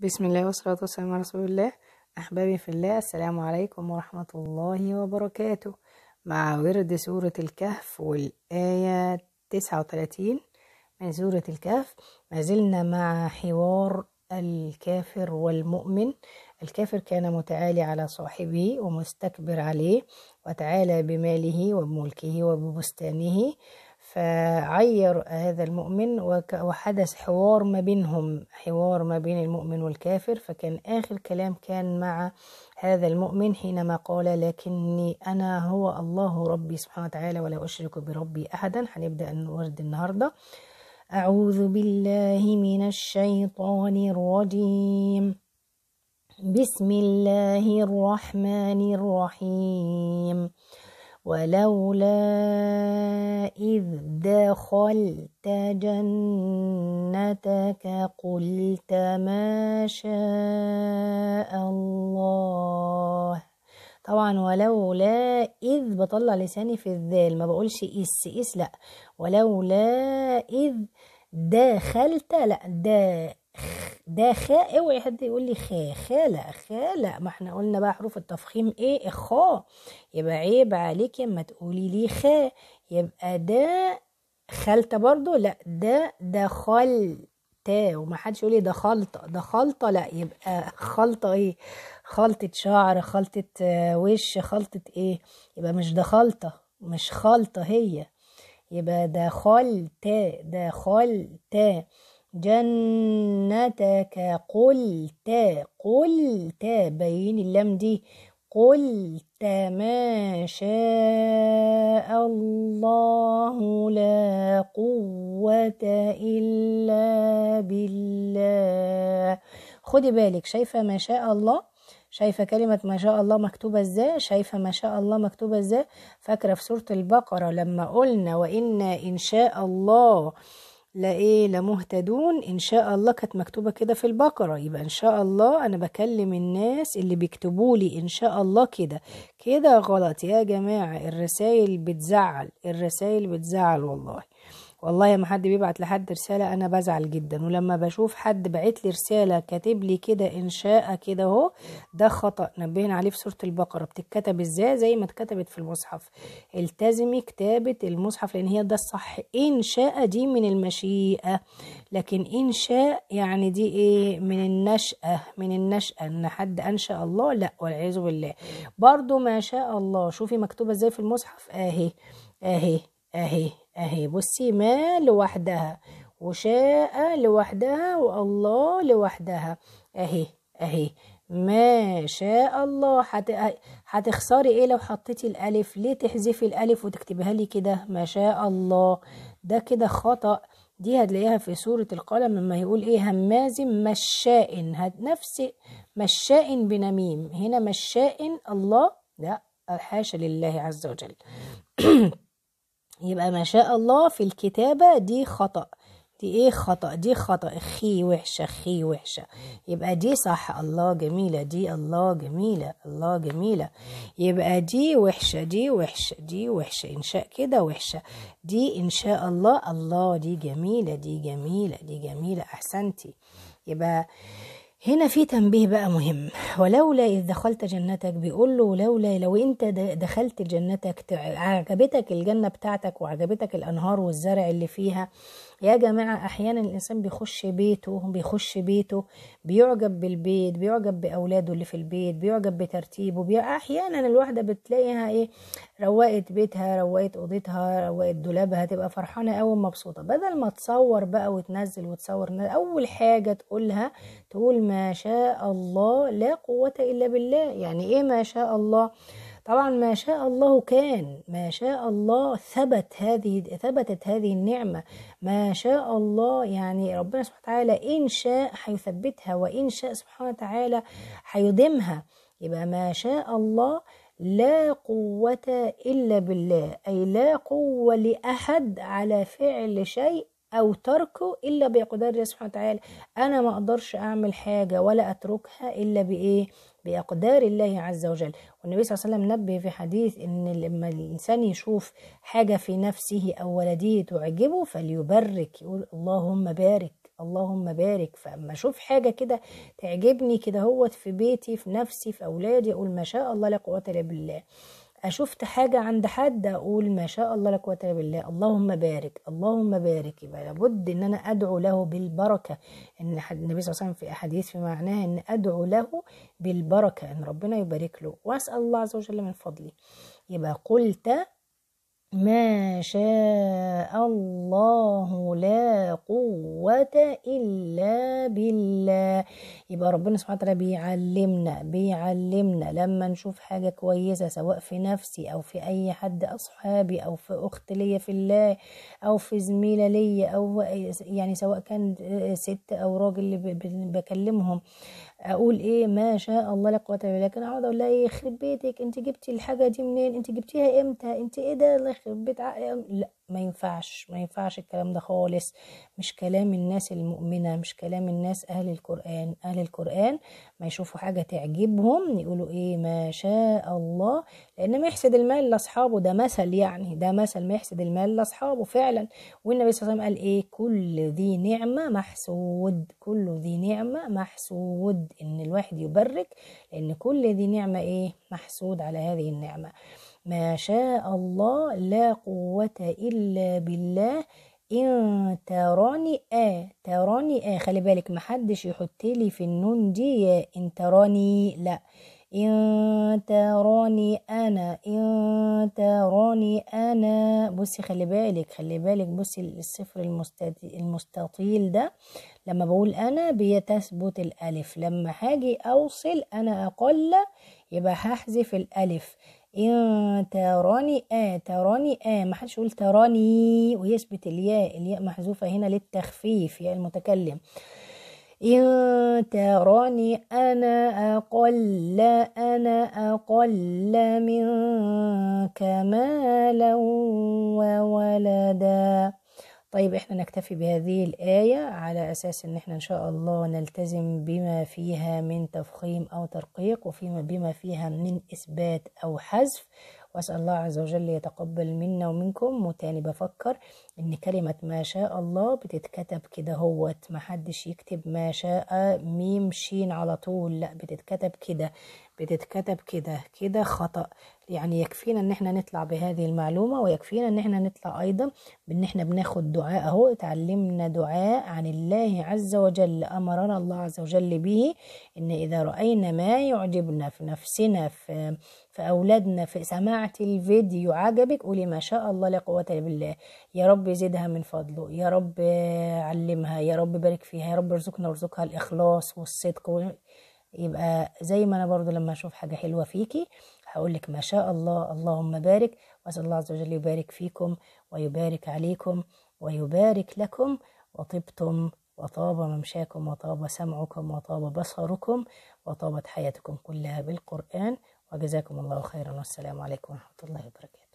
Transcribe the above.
بسم الله والصلاة والسلام على رسول الله أحبابي في الله السلام عليكم ورحمة الله وبركاته مع ورد سورة الكهف والآية 39 من سورة الكهف ما زلنا مع حوار الكافر والمؤمن الكافر كان متعالي على صاحبه ومستكبر عليه وتعالى بماله وبملكه وببستانه عير هذا المؤمن وحدث حوار ما بينهم حوار ما بين المؤمن والكافر فكان آخر كلام كان مع هذا المؤمن حينما قال لكني أنا هو الله ربي سبحانه وتعالى ولا أشرك بربي أحدا هنبدأ نورد النهاردة أعوذ بالله من الشيطان الرجيم بسم الله الرحمن الرحيم ولولا إذ دخلت جنتك قلت ما شاء الله طبعا ولولا إذ بطلع لساني في الذال ما بقولش إس إس لأ ولولا إذ دخلت لأ داخل ده خاء اوعي حد يقول لي خاء خالة خالة ما احنا قلنا بقى حروف التفخيم ايه خاء يبقى عيب عليك اما تقولي لي خاء يبقى ده خلطه برضو لا ده خل تا وما حدش يقول لي ده خلطة ده خلطة لا يبقى خلطة ايه خلطة شعر خلطة آه، وش خلطة ايه يبقى مش ده خلطة مش خلطة هي يبقى ده خلطة ده خلطة جنتك قلت قلت بين اللام دي قلت ما شاء الله لا قوة إلا بالله خدي بالك شايفة ما شاء الله شايفة كلمة ما شاء الله مكتوبة ازاي شايفة ما شاء الله مكتوبة ازاي فاكرة في سورة البقرة لما قلنا وإنا إن شاء الله لإيه لمهتدون إن شاء الله كانت مكتوبة كده في البقرة يبقى إن شاء الله أنا بكلم الناس اللي بيكتبوا لي إن شاء الله كده كده غلط يا جماعة الرسايل بتزعل الرسايل بتزعل والله والله ما حد بيبعت لحد رسالة أنا بزعل جدا ولما بشوف حد بعت لي رسالة كاتب لي كده إنشاء كده أهو ده خطأ نبهنا عليه في سورة البقرة بتتكتب إزاي زي ما اتكتبت في المصحف التزمي كتابة المصحف لأن هي ده الصح إنشاء دي من المشيئة لكن إنشاء يعني دي إيه من النشأة من النشأة إن حد أنشأ الله لا والعياذ بالله برضو ما شاء الله شوفي مكتوبة إزاي في المصحف آه، أهي آه، أهي أهي أهي بصي ما لوحدها وشاء لوحدها والله لوحدها أهي أهي ما شاء الله هتخسري ايه لو حطيتي الالف ليه تحذفي الالف وتكتبيها لي كده ما شاء الله ده كده خطأ دي هتلاقيها في سورة القلم لما يقول ايه هماز مشاء نفس مشاء بنميم هنا مشاء الله لا حاشا لله عز وجل يبقى ما شاء الله في الكتابة دي خطأ دي ايه خطأ دي خطأ خي وحشة خي وحشة يبقى دي صح الله جميلة دي الله جميلة الله جميلة يبقى دي وحشة دي وحشة دي وحشة إنشاء كده وحشة دي إن شاء الله الله دي جميلة دي جميلة دي جميلة أحسنتي يبقى هنا في تنبيه بقى مهم ولولا إذ دخلت جنتك بيقول له لولا لو أنت دخلت جنتك عجبتك الجنة بتاعتك وعجبتك الأنهار والزرع اللي فيها يا جماعة أحيانا الإنسان بيخش بيته بيخش بيته بيعجب بالبيت بيعجب بأولاده اللي في البيت بيعجب بترتيبه بي... أحيانا الواحدة بتلاقيها إيه روقت بيتها روقت أوضتها روقت دولابها تبقى فرحانة أو مبسوطة بدل ما تصور بقى وتنزل وتصور أول حاجة تقولها تقول ما شاء الله لا قوة إلا بالله يعني إيه ما شاء الله طبعا ما شاء الله كان ما شاء الله ثبت هذه ثبتت هذه النعمة ما شاء الله يعني ربنا سبحانه وتعالى إن شاء هيثبتها وإن شاء سبحانه وتعالى هيديمها يبقى ما شاء الله لا قوة إلا بالله أي لا قوة لأحد على فعل شيء او تركه الا بإقدار الله سبحانه وتعالى انا ما اقدرش اعمل حاجه ولا اتركها الا بايه بإقدار الله عز وجل والنبي صلى الله عليه وسلم نبه في حديث ان لما الانسان يشوف حاجه في نفسه او ولده تعجبه فليبرك يقول اللهم بارك اللهم بارك فاما اشوف حاجه كده تعجبني كده هوت في بيتي في نفسي في اولادي اقول ما شاء الله لا قوه الا بالله شفت حاجة عند حد أقول ما شاء الله لا قوة إلا بالله اللهم بارك اللهم بارك يبقى لابد إن أنا أدعو له بالبركة إن النبي صلى الله عليه وسلم في أحاديث في معناها إن أدعو له بالبركة إن ربنا يبارك له وأسأل الله عز وجل من فضله يبقى قلت ما شاء الله لا قوة إلا بالله يبقى ربنا سبحانه وتعالى بيعلمنا بيعلمنا لما نشوف حاجة كويسة سواء في نفسي أو في أي حد أصحابي أو في أخت ليا في الله أو في زميلة ليا أو يعني سواء كان آه، ست أو راجل اللي بكلمهم اقول ايه ما شاء الله لا قوه الا بالله لكن اقعد اقول لها ايه يخرب بيتك انت جبتي الحاجه دي منين انت جبتيها امتى انت ايه ده الله يخرب بيت لا ما ينفعش ما ينفعش الكلام ده خالص مش كلام الناس المؤمنة مش كلام الناس أهل القرآن أهل القرآن ما يشوفوا حاجة تعجبهم يقولوا إيه ما شاء الله لأن ما يحسد المال لأصحابه ده مثل يعني ده مثل ما يحسد المال لأصحابه فعلا والنبي صلى الله عليه وسلم قال إيه كل ذي نعمة محسود كل ذي نعمة محسود إن الواحد يبرك لأن كل ذي نعمة إيه محسود على هذه النعمة ما شاء الله لا قوة إلا بالله إن تراني آ آه، تراني آ آه، خلي بالك محدش يحطلي في النون دي إن تراني لأ إن تراني أنا إن تراني أنا بصي خلي بالك خلي بالك بصي الصفر المستطيل ده لما بقول أنا بيتثبت الألف لما هاجي أوصل أنا أقل يبقى هحذف الألف إن تراني اه تراني اه ما حدش يقول تراني ويثبت الياء الياء محذوفة هنا للتخفيف يا المتكلم إن تراني أنا أقل أنا أقل منك مالا وولدا طيب احنا نكتفي بهذه الآية على أساس ان احنا ان شاء الله نلتزم بما فيها من تفخيم أو ترقيق وفيما بما فيها من إثبات أو حذف وأسأل الله عز وجل يتقبل منا ومنكم وتاني بفكر إن كلمة ما شاء الله بتتكتب كده هوت محدش يكتب ما شاء ميم شين على طول لا بتتكتب كده بتتكتب كده كده خطأ يعني يكفينا ان احنا نطلع بهذه المعلومة ويكفينا ان احنا نطلع ايضا بان احنا بناخد دعاء اهو اتعلمنا دعاء عن الله عز وجل امرنا الله عز وجل به ان اذا رأينا ما يعجبنا في نفسنا في في اولادنا في سماعة الفيديو عجبك قولي ما شاء الله لا قوة الا بالله يا رب زدها من فضله يا رب علمها يا رب بارك فيها يا رب ارزقنا وارزقها الاخلاص والصدق يبقى زي ما انا برضو لما اشوف حاجه حلوه فيكي هقول لك ما شاء الله اللهم بارك واسال الله عز وجل يبارك فيكم ويبارك عليكم ويبارك لكم وطبتم وطاب ممشاكم وطاب سمعكم وطاب بصركم وطابت حياتكم كلها بالقران وجزاكم الله خيرا والسلام عليكم ورحمه الله وبركاته